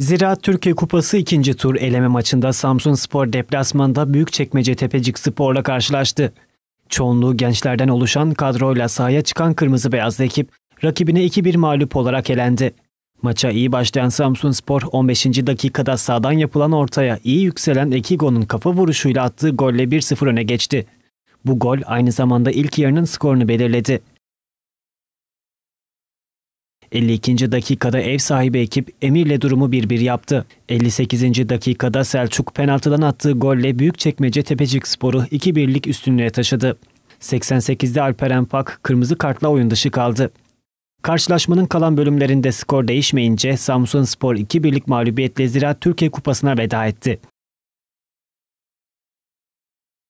Ziraat Türkiye Kupası ikinci tur eleme maçında Samsun Spor deplasmanda Büyükçekmece Tepecik Spor'la karşılaştı. Çoğunluğu gençlerden oluşan kadroyla sahaya çıkan kırmızı beyazlı ekip rakibine 2-1 mağlup olarak elendi. Maça iyi başlayan Samsun Spor 15. dakikada sağdan yapılan ortaya iyi yükselen Ekigo'nun kafa vuruşuyla attığı golle 1-0 öne geçti. Bu gol aynı zamanda ilk yarının skorunu belirledi. 52. dakikada ev sahibi ekip Emir'le durumu bir bir yaptı. 58. dakikada Selçuk penaltıdan attığı golle Büyükçekmece Tepecik Sporu 2-1'lik üstünlüğe taşıdı. 88'de Alperen Pak kırmızı kartla oyun dışı kaldı. Karşılaşmanın kalan bölümlerinde skor değişmeyince Samsun Spor 2-1'lik mağlubiyetle Ziraat Türkiye Kupası'na veda etti.